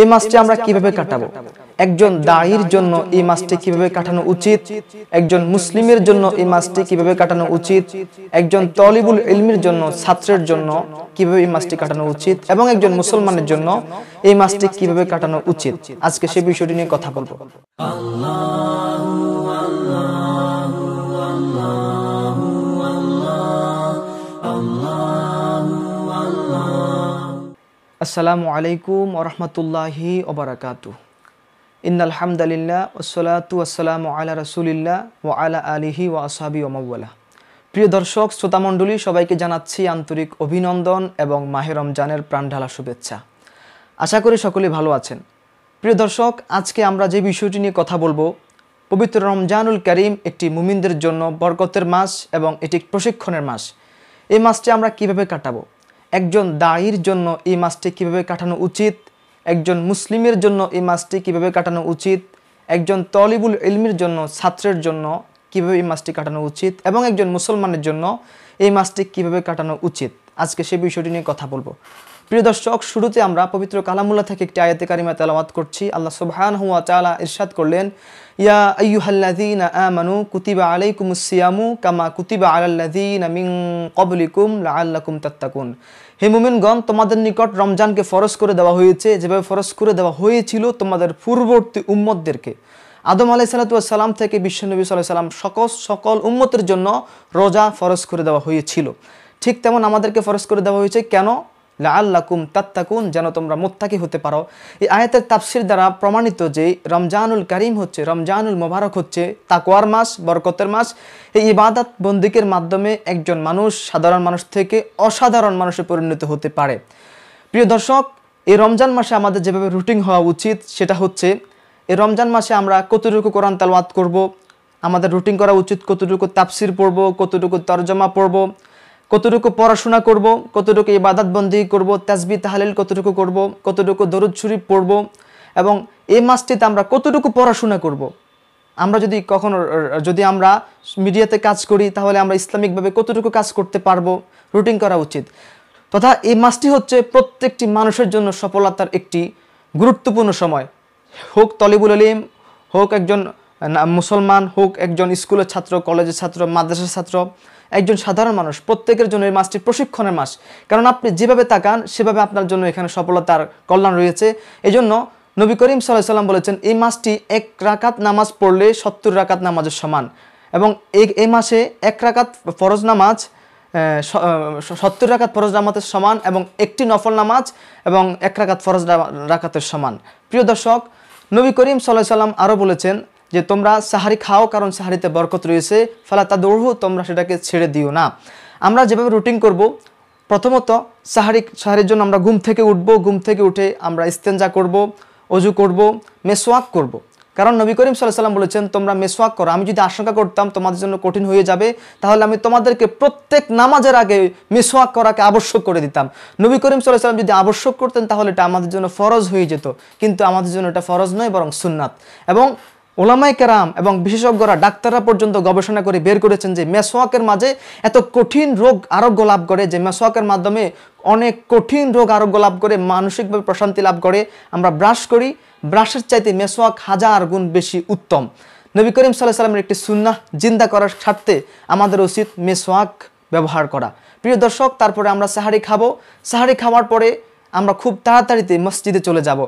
এই মাসটি আমরা কিভাবে কাটাবো একজন দায়ীর জন্য এই মাসটি কিভাবে কাটানো উচিত একজন মুসলিমের জন্য এই মাসটি কিভাবে কাটানো উচিত একজন তলিবুল ইলমির জন্য ছাত্রের জন্য কিভাবে এই মাসটি কাটানো উচিত এবং একজন মুসলমানের জন্য এই মাসটি কিভাবে কাটানো উচিত আজকে সে বিষয়টি নিয়ে কথা বলবো আল্লাহ আসসালামু আলাইকুম ওরহমতুল্লাহি ওবরাকাতু ইন্নাল হামদালিল্লাহ ওসলাতু আসসালামু আলা রসুলিল্লাহ ও আলা আলিহি ও আসাবি ওমাউলা প্রিয় দর্শক শ্রোতামণ্ডলী সবাইকে জানাচ্ছি আন্তরিক অভিনন্দন এবং মাহের রমজানের প্রাণঢালা শুভেচ্ছা আশা করি সকলে ভালো আছেন প্রিয় দর্শক আজকে আমরা যে বিষয়টি নিয়ে কথা বলবো পবিত্র রমজানুল করিম একটি মুমিনদের জন্য বরকতের মাস এবং এটি প্রশিক্ষণের মাস এই মাসটি আমরা কিভাবে কাটাবো একজন দায়ীর জন্য এই মাসটি কীভাবে কাটানো উচিত একজন মুসলিমের জন্য এই মাসটি কীভাবে কাটানো উচিত একজন তলিবুল ইলমির জন্য ছাত্রের জন্য কীভাবে এই মাসটি কাটানো উচিত এবং একজন মুসলমানের জন্য এই মাসটি কীভাবে কাটানো উচিত আজকে সে বিষয়টি নিয়ে কথা বলবো প্রিয় দর্শক শুরুতে আমরা পবিত্র কালামুল্লা থেকে একটি আয়াতে কারিমা তেলাওয়াত করছি আল্লাহ সুবহান হুয়া তালা ইরশাদ করলেন ইয়া আইয়ুহাল্লাযীনা আমানু কুতিবা আলাইকুমুস সিয়ামু কামা কুতিবা আলাল্লাযীনা লা ক্বাবলিকুম লাআল্লাকুম তাত্তাকুন হে মুমিনগণ তোমাদের নিকট রমজানকে ফরজ করে দেওয়া হয়েছে যেভাবে ফরজ করে দেওয়া হয়েছিল তোমাদের পূর্ববর্তী উম্মতদেরকে আদম আলাইসালাতাম থেকে বিশ্বনবী সাল্লাহ সাল্লাম সকল সকল উম্মতের জন্য রোজা ফরজ করে দেওয়া হয়েছিল ঠিক তেমন আমাদেরকে ফরজ করে দেওয়া হয়েছে কেন লাআল্লাকুম তাত্তাকুন যেন তোমরা মোত্তাকি হতে পারো এই আয়াতের তাফসির দ্বারা প্রমাণিত যে রমজানুল করিম হচ্ছে রমজানুল মোবারক হচ্ছে তাকোয়ার মাস বরকতের মাস এই ইবাদত বন্দিকের মাধ্যমে একজন মানুষ সাধারণ মানুষ থেকে অসাধারণ মানুষে পরিণত হতে পারে প্রিয় দর্শক এই রমজান মাসে আমাদের যেভাবে রুটিন হওয়া উচিত সেটা হচ্ছে এই রমজান মাসে আমরা কতটুকু কোরআন তালওয়াত করব আমাদের রুটিন করা উচিত কতটুকু তাফসির পড়ব কতটুকু তর্জমা পড়ব কতটুকু পড়াশোনা করব কতটুকু বন্দি করব তাজবি তাহালিল কতটুকু করব কতটুকু দরুদ শরীফ পড়ব এবং এই মাসটিতে আমরা কতটুকু পড়াশোনা করব। আমরা যদি কখনো যদি আমরা মিডিয়াতে কাজ করি তাহলে আমরা ইসলামিকভাবে কতটুকু কাজ করতে পারবো রুটিন করা উচিত তথা এই মাসটি হচ্ছে প্রত্যেকটি মানুষের জন্য সফলতার একটি গুরুত্বপূর্ণ সময় হোক তলিবুল আলিম হোক একজন মুসলমান হোক একজন স্কুলের ছাত্র কলেজের ছাত্র মাদ্রাসার ছাত্র একজন সাধারণ মানুষ প্রত্যেকের জন্য এই মাসটি প্রশিক্ষণের মাস কারণ আপনি যেভাবে তাকান সেভাবে আপনার জন্য এখানে সফলতার কল্যাণ রয়েছে এই জন্য নবী করিম সাল্লাহ সাল্লাম বলেছেন এই মাসটি এক রাকাত নামাজ পড়লে সত্তর রাকাত নামাজের সমান এবং এই মাসে এক রাকাত ফরজ নামাজ সত্তর রাকাত ফরজ নামাজের সমান এবং একটি নফল নামাজ এবং এক রাকাত ফরজ রাকাতের সমান প্রিয় দর্শক নবী করিম সাল্লাহ সাল্লাম আরও বলেছেন যে তোমরা সাহারি খাও কারণ সাহারিতে বরকত রয়েছে ফলা তা দৌড়ু তোমরা সেটাকে ছেড়ে দিও না আমরা যেভাবে রুটিন করব প্রথমত সাহারি সাহারির জন্য আমরা ঘুম থেকে উঠব ঘুম থেকে উঠে আমরা ইস্তেঞ্জা করব অজু করব মেসওয়াক করব। কারণ নবী করিম সাল্লাহ সাল্লাম বলেছেন তোমরা মেসওয়াক করো আমি যদি আশঙ্কা করতাম তোমাদের জন্য কঠিন হয়ে যাবে তাহলে আমি তোমাদেরকে প্রত্যেক নামাজের আগে মেসওয়াক করাকে আবশ্যক করে দিতাম নবী করিম সাল্লাহ সাল্লাম যদি আবশ্যক করতেন তাহলে এটা আমাদের জন্য ফরজ হয়ে যেত কিন্তু আমাদের জন্য এটা ফরজ নয় বরং সুন্নাত এবং ওলামাই কেরাম এবং বিশেষজ্ঞরা ডাক্তাররা পর্যন্ত গবেষণা করে বের করেছেন যে মেসোয়াকের মাঝে এত কঠিন রোগ আরোগ্য লাভ করে যে মেসোয়াকের মাধ্যমে অনেক কঠিন রোগ আরোগ্য লাভ করে মানসিকভাবে প্রশান্তি লাভ করে আমরা ব্রাশ করি ব্রাশের চাইতে মেসোয়াক হাজার গুণ বেশি উত্তম নবী করিম সাল্লাহ সাল্লামের একটি সুন্না জিন্দা করার স্বার্থে আমাদের উচিত মেসোয়াক ব্যবহার করা প্রিয় দর্শক তারপরে আমরা সাহারি খাবো সাহারি খাওয়ার পরে আমরা খুব তাড়াতাড়িতে মসজিদে চলে যাব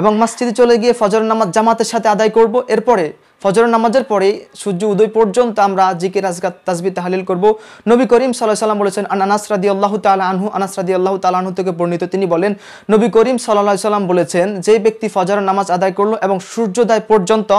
এবং মসজিদে চলে গিয়ে ফজর নামাজ জামাতের সাথে আদায় করব এরপরে ফজর নামাজের পরে সূর্য উদয় পর্যন্ত আমরা জিকির আজগাত তাজবি তাহালিল করব নবী করিম সাল্লাহ সাল্লাম বলেছেন আনাস রাদি আল্লাহ তাল আনহু আনাস রাদি আল্লাহ তাল আনহু থেকে বর্ণিত তিনি বলেন নবী করিম সাল্লাহ সাল্লাম বলেছেন যে ব্যক্তি ফজর নামাজ আদায় করলো এবং সূর্যোদয় পর্যন্ত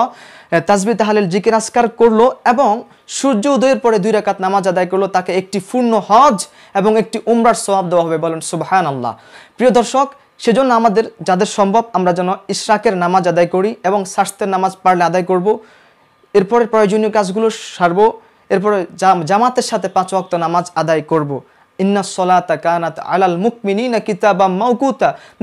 তাজবি তাহালিল জিকির আসকার করলো এবং সূর্য উদয়ের পরে দুই রাকাত নামাজ আদায় করলো তাকে একটি পূর্ণ হজ এবং একটি উমরার সবাব দেওয়া হবে বলেন সুবাহান আল্লাহ প্রিয় দর্শক সেজন্য আমাদের যাদের সম্ভব আমরা যেন ইশরাকের নামাজ আদায় করি এবং স্বাস্থ্যের নামাজ পারলে আদায় করব এরপরে প্রয়োজনীয় কাজগুলো সারব এরপরে জামাতের সাথে পাঁচ অক্ত নামাজ আদায় করব। কানাত আলাল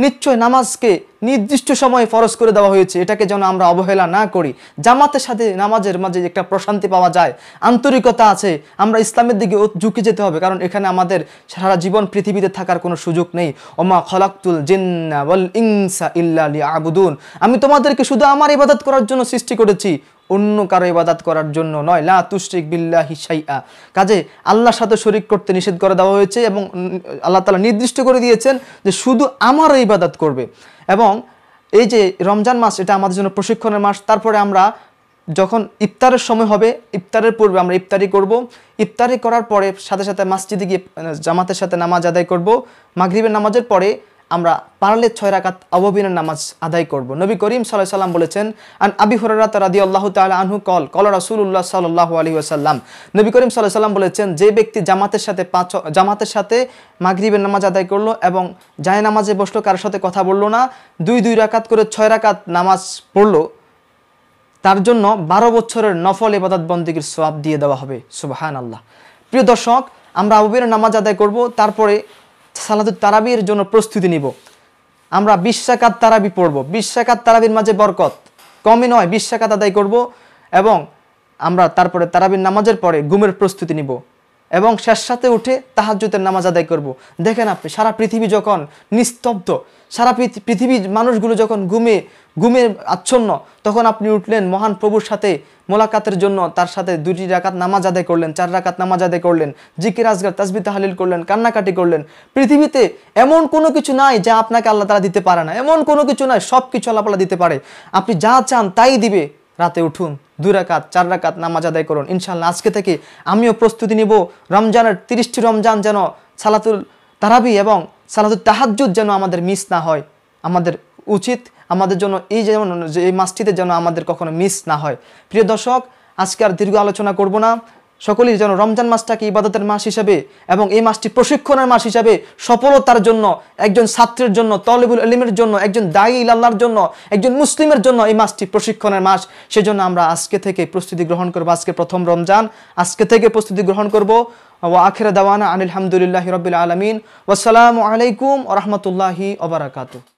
নিশ্চয় নামাজকে নির্দিষ্ট সময়ে ফরজ করে দেওয়া হয়েছে এটাকে যেন আমরা অবহেলা না করি জামাতের সাথে নামাজের মাঝে একটা প্রশান্তি পাওয়া যায় আন্তরিকতা আছে আমরা ইসলামের দিকে ঝুঁকে যেতে হবে কারণ এখানে আমাদের সারা জীবন পৃথিবীতে থাকার কোনো সুযোগ নেই ওমা খলাক্তুল জিন্না ইংসা ইনসা ইল্লা আবুদুন আমি তোমাদেরকে শুধু আমার ইবাদত করার জন্য সৃষ্টি করেছি অন্য কারো ইবাদাত করার জন্য নয় লা তুষ্টিক বিল্লা হিসাইয়া কাজে আল্লাহর সাথে শরিক করতে নিষেধ করে দেওয়া হয়েছে এবং আল্লাহ তালা নির্দিষ্ট করে দিয়েছেন যে শুধু আমার ইবাদাত করবে এবং এই যে রমজান মাস এটা আমাদের জন্য প্রশিক্ষণের মাস তারপরে আমরা যখন ইফতারের সময় হবে ইফতারের পূর্বে আমরা ইফতারি করব ইফতারি করার পরে সাথে সাথে মসজিদে গিয়ে মানে জামাতের সাথে নামাজ আদায় করব মাগরিবের নামাজের পরে আমরা পারলে ছয় রাকাত আববিনের নামাজ আদায় করব নবী করিম সাল্লাহ সাল্লাম বলেছেন আন আবি হরাত রাদি আল্লাহ তাল আনহু কল কল উল্লাহ সাল্লাহ আলী আসাল্লাম নবী করিম সাল্লাহ সাল্লাম বলেছেন যে ব্যক্তি জামাতের সাথে পাঁচ জামাতের সাথে মাগরিবের নামাজ আদায় করলো এবং জায় নামাজে বসলো কারোর সাথে কথা বললো না দুই দুই রাকাত করে ছয় রাকাত নামাজ পড়লো তার জন্য বারো বছরের নফল এবাদত বন্দীগীর সোয়াব দিয়ে দেওয়া হবে সুবাহান আল্লাহ প্রিয় দর্শক আমরা আবুবের নামাজ আদায় করব তারপরে সালাদুত তারাবির জন্য প্রস্তুতি নিব আমরা বিশ্বাকাত তারাবি পড়ব বিশ্বাকাত তারাবির মাঝে বরকত কমই নয় বিশ্বাকাত আদায় করব এবং আমরা তারপরে তারাবির নামাজের পরে ঘুমের প্রস্তুতি নিব এবং শেষ সাথে উঠে তাহাজ্যতের নামাজ আদায় করব। দেখেন আপনি সারা পৃথিবী যখন নিস্তব্ধ সারা পৃথিবীর মানুষগুলো যখন ঘুমে ঘুমে আচ্ছন্ন তখন আপনি উঠলেন মহান প্রভুর সাথে মোলাকাতের জন্য তার সাথে দুটি রাকাত নামাজ আদায় করলেন চার রাকাত নামাজ আদায় করলেন জিকির আজগার তাসবি তাহালিল করলেন কান্নাকাটি করলেন পৃথিবীতে এমন কোনো কিছু নাই যা আপনাকে আল্লাহ তালা দিতে পারে না এমন কোনো কিছু নাই সব কিছু আল্লাহ দিতে পারে আপনি যা চান তাই দিবে রাতে উঠুন দুই রাকাত চার রাকাত নামাজ আদায় করুন ইনশাল্লাহ আজকে থেকে আমিও প্রস্তুতি নিব রমজানের তিরিশটি রমজান যেন সালাতুল তারাবি এবং সালাতুল তাহাজুদ যেন আমাদের মিস না হয় আমাদের উচিত আমাদের জন্য এই যেমন এই মাসটিতে যেন আমাদের কখনো মিস না হয় প্রিয় দর্শক আজকে আর দীর্ঘ আলোচনা করব না সকলেই যেন রমজান মাসটাকে ইবাদতের মাস হিসাবে এবং এই মাসটি প্রশিক্ষণের মাস হিসাবে সফলতার জন্য একজন ছাত্রের জন্য তলেবুল আলিমের জন্য একজন দায়ী আল্লাহর জন্য একজন মুসলিমের জন্য এই মাসটি প্রশিক্ষণের মাস সেজন্য আমরা আজকে থেকে প্রস্তুতি গ্রহণ করবো আজকে প্রথম রমজান আজকে থেকে প্রস্তুতি গ্রহণ করব ও আখের দাওয়ানা আনিলহামদুলিল্লাহ রবিল আলমিন ওসালামু আলাইকুম ও রহমতুল্লাহি ওবরাকাতু